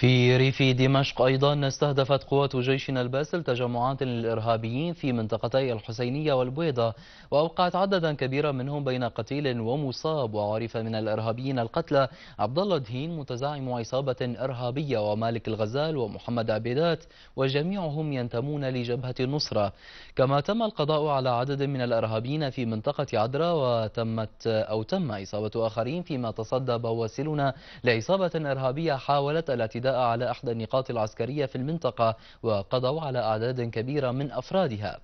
في ريف دمشق أيضا استهدفت قوات جيشنا الباسل تجمعات للإرهابيين في منطقتي الحسينية والبويضة وأوقعت عددا كبيرا منهم بين قتيل ومصاب وعرف من الإرهابيين القتلى عبد الله دهين متزعم عصابة إرهابية ومالك الغزال ومحمد عبيدات وجميعهم ينتمون لجبهة النصرة كما تم القضاء على عدد من الإرهابيين في منطقة عدرا وتمت أو تم إصابة آخرين فيما تصدى بواسلنا لعصابة إرهابية حاولت الاعتداء على أحدى النقاط العسكرية في المنطقة وقضوا على أعداد كبيرة من أفرادها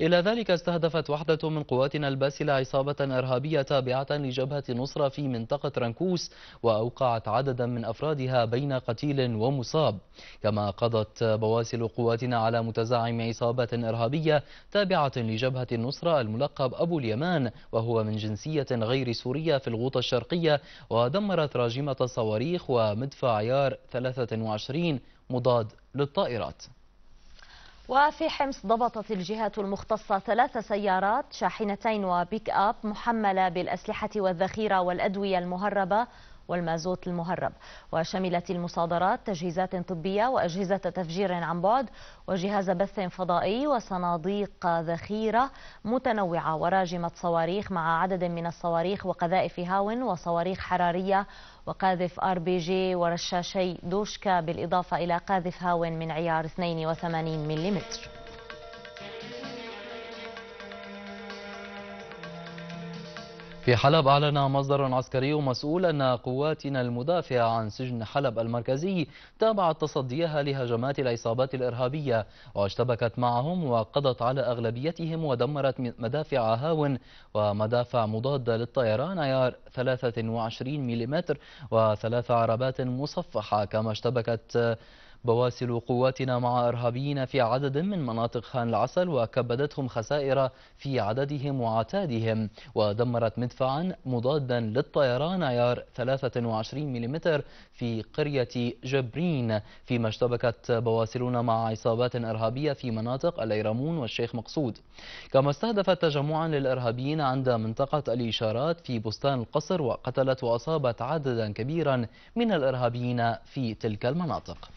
إلى ذلك استهدفت وحدة من قواتنا الباسلة عصابة إرهابية تابعة لجبهة نصرة في منطقة رنكوس وأوقعت عددا من أفرادها بين قتيل ومصاب كما قضت بواسل قواتنا على متزعم عصابة إرهابية تابعة لجبهة النصرة الملقب أبو اليمان وهو من جنسية غير سورية في الغوطة الشرقية ودمرت راجمة صواريخ ومدفع عيار ثلاثة 25 مضاد للطائرات وفي حمص ضبطت الجهات المختصة ثلاث سيارات شاحنتين وبيك أب محملة بالأسلحة والذخيرة والأدوية المهربة والمازوت المهرب وشملت المصادرات تجهيزات طبية وأجهزة تفجير عن بعد وجهاز بث فضائي وصناديق ذخيرة متنوعة وراجمة صواريخ مع عدد من الصواريخ وقذائف هاون وصواريخ حرارية وقاذف ار بي جي ورشاشي دوشكا بالإضافة إلى قاذف هاون من عيار 82 ملم في حلب أعلن مصدر عسكري مسؤول أن قواتنا المدافعة عن سجن حلب المركزي تابعت تصديها لهجمات العصابات الإرهابية واشتبكت معهم وقضت على أغلبيتهم ودمرت مدافع هاون ومدافع مضادة للطيران عيار 23 ملم وثلاث عربات مصفحة كما اشتبكت بواسل قواتنا مع إرهابيين في عدد من مناطق خان العسل وكبدتهم خسائر في عددهم وعتادهم ودمرت مدفعا مضادا للطيران عيار 23 ملم في قرية جبرين فيما اشتبكت بواسلنا مع عصابات إرهابية في مناطق الأيرمون والشيخ مقصود كما استهدفت تجمعا للإرهابيين عند منطقة الإشارات في بستان القصر وقتلت وأصابت عددا كبيرا من الإرهابيين في تلك المناطق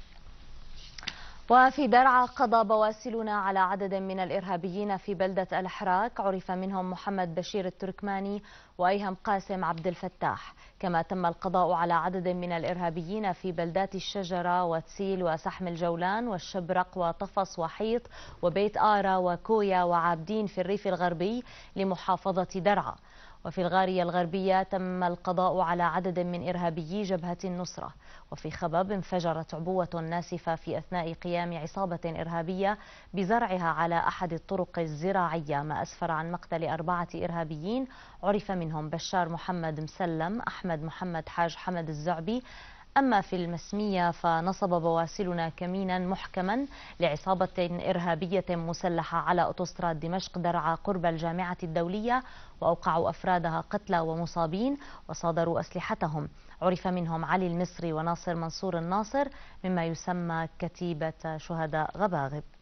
وفي درعا قضى بواسلنا على عدد من الإرهابيين في بلدة الحراك عرف منهم محمد بشير التركماني وأيهم قاسم عبد الفتاح كما تم القضاء على عدد من الإرهابيين في بلدات الشجرة وتسيل وسحم الجولان والشبرق وطفص وحيط وبيت آرا وكويا وعابدين في الريف الغربي لمحافظة درعا وفي الغارية الغربية تم القضاء على عدد من إرهابيي جبهة النصرة وفي خبب انفجرت عبوة ناسفة في أثناء قيام عصابة إرهابية بزرعها على أحد الطرق الزراعية ما أسفر عن مقتل أربعة إرهابيين عرف منهم بشار محمد مسلم أحمد محمد حاج حمد الزعبي أما في المسمية فنصب بواسلنا كمينا محكما لعصابة إرهابية مسلحة على أوتوستراد دمشق درعا قرب الجامعة الدولية وأوقعوا أفرادها قتلى ومصابين وصادروا أسلحتهم عرف منهم علي المصري وناصر منصور الناصر مما يسمى كتيبة شهداء غباغب